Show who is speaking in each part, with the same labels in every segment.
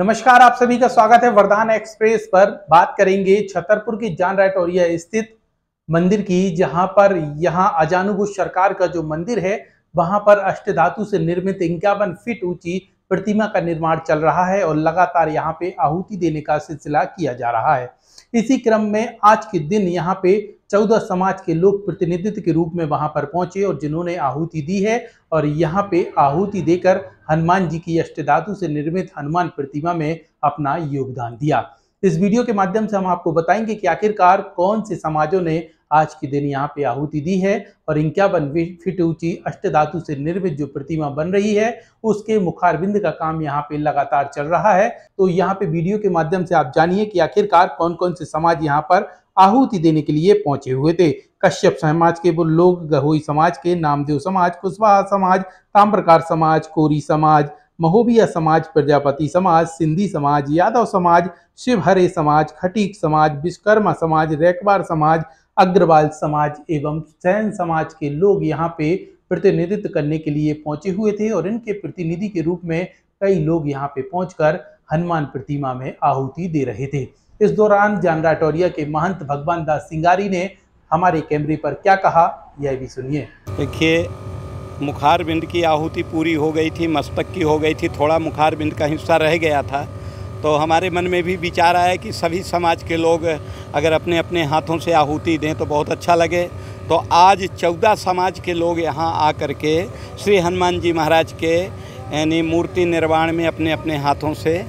Speaker 1: नमस्कार आप सभी का स्वागत है वरदान एक्सप्रेस पर बात करेंगे छतरपुर की जान रायटोरिया स्थित मंदिर की जहां पर यहां अजानुगु सरकार का जो मंदिर है वहां पर अष्ट धातु से निर्मित इक्यावन फीट ऊंची प्रतिमा का निर्माण चल रहा है और लगातार यहाँ पे आहुति देने का सिलसिला किया जा रहा है इसी क्रम में आज के दिन यहाँ पे चौदह समाज के लोग प्रतिनिधित्व के रूप में वहां पर पहुंचे और जिन्होंने आहुति दी है और यहाँ पे आहुति देकर हनुमान जी की अष्टधातु से निर्मित हनुमान प्रतिमा में अपना योगदान दिया इस वीडियो के माध्यम से हम आपको बताएंगे कि आखिरकार कौन से समाजों ने आज के दिन यहाँ पे आहुति दी है और बन फिट ऊंची अष्टधातु से निर्मित जो प्रतिमा बन रही है उसके मुखारबिंद का काम यहाँ पे लगातार चल रहा है तो यहाँ पे वीडियो के माध्यम से आप जानिए कि आखिरकार कौन कौन से समाज यहाँ पर आहुति देने के लिए पहुंचे हुए थे कश्यप समाज के वो लोग गहोई समाज के नामदेव समाज कुशवाहा समाज ताम्रकार समाज कोरी समाज महोबिया समाज प्रजापति समाज सिंधी समाज यादव समाज शिवहरे समाज खटीक समाज विश्वकर्मा समाज रेकबार समाज अग्रवाल समाज एवं सैन समाज के लोग यहाँ पे प्रतिनिधित्व करने के लिए पहुंचे हुए थे और इनके प्रतिनिधि के रूप में कई लोग यहाँ पे पहुंचकर हनुमान प्रतिमा में आहुति दे रहे थे इस दौरान जानराटोरिया के महंत भगवान दास
Speaker 2: सिंगारी ने हमारे कैमरे पर क्या कहा यह भी सुनिए देखिए मुखार बिंद की आहुति पूरी हो गई थी मस्तक की हो गई थी थोड़ा मुखार बिंद का हिस्सा रह गया था तो हमारे मन में भी विचार आया कि सभी समाज के लोग अगर अपने अपने हाथों से आहुति दें तो बहुत अच्छा लगे तो आज चौदह समाज के लोग यहाँ आ कर के श्री हनुमान जी महाराज के यानी मूर्ति निर्माण में अपने अपने हाथों से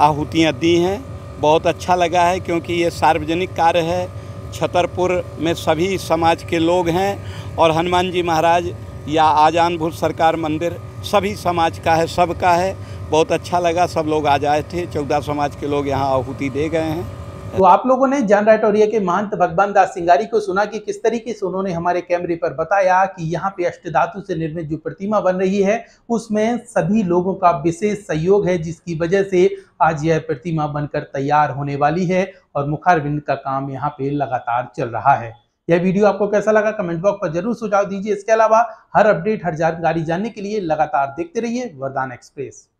Speaker 2: आहुतियाँ दी हैं बहुत अच्छा लगा है क्योंकि ये सार्वजनिक कार्य है छतरपुर में सभी समाज के लोग हैं और हनुमान जी महाराज या आजानपुर सरकार मंदिर सभी समाज का है सबका है बहुत अच्छा लगा सब लोग आ जाए थे चौदह समाज के लोग यहाँ आहूति दे गए हैं तो आप लोगों ने जान रायटौरिया के महंत भगवान
Speaker 1: दास सिंगारी को सुना कि किस तरीके से उन्होंने हमारे कैमरे पर बताया कि यहाँ पे अष्टधातु से निर्मित जो प्रतिमा बन रही है उसमें सभी लोगों का विशेष सहयोग है जिसकी वजह से आज यह प्रतिमा बनकर तैयार होने वाली है और मुखारविंद का काम यहाँ पे लगातार चल रहा है यह वीडियो आपको कैसा लगा कमेंट बॉक्स पर जरूर सुझाव दीजिए इसके अलावा हर अपडेट हर जानकारी जानने के लिए लगातार देखते रहिए वरदान एक्सप्रेस